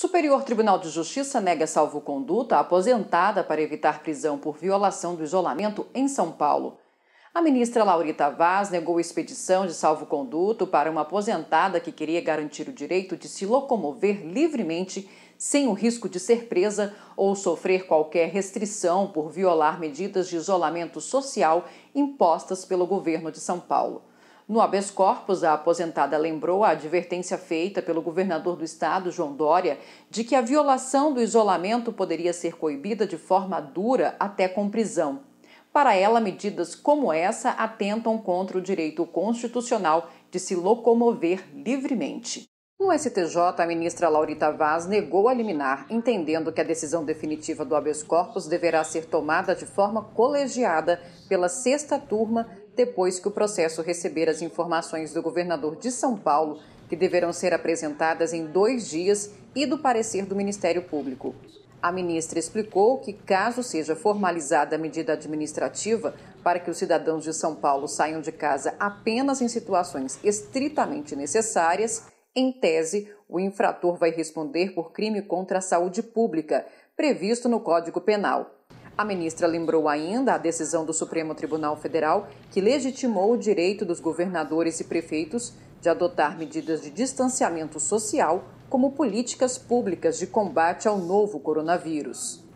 Superior Tribunal de Justiça nega salvo-conduta à aposentada para evitar prisão por violação do isolamento em São Paulo. A ministra Laurita Vaz negou expedição de salvo-conduto para uma aposentada que queria garantir o direito de se locomover livremente sem o risco de ser presa ou sofrer qualquer restrição por violar medidas de isolamento social impostas pelo governo de São Paulo. No habeas corpus, a aposentada lembrou a advertência feita pelo governador do estado, João Dória, de que a violação do isolamento poderia ser coibida de forma dura até com prisão. Para ela, medidas como essa atentam contra o direito constitucional de se locomover livremente. No STJ, a ministra Laurita Vaz negou a liminar, entendendo que a decisão definitiva do habeas corpus deverá ser tomada de forma colegiada pela sexta turma, depois que o processo receber as informações do governador de São Paulo, que deverão ser apresentadas em dois dias, e do parecer do Ministério Público. A ministra explicou que, caso seja formalizada a medida administrativa para que os cidadãos de São Paulo saiam de casa apenas em situações estritamente necessárias, em tese, o infrator vai responder por crime contra a saúde pública, previsto no Código Penal. A ministra lembrou ainda a decisão do Supremo Tribunal Federal que legitimou o direito dos governadores e prefeitos de adotar medidas de distanciamento social como políticas públicas de combate ao novo coronavírus.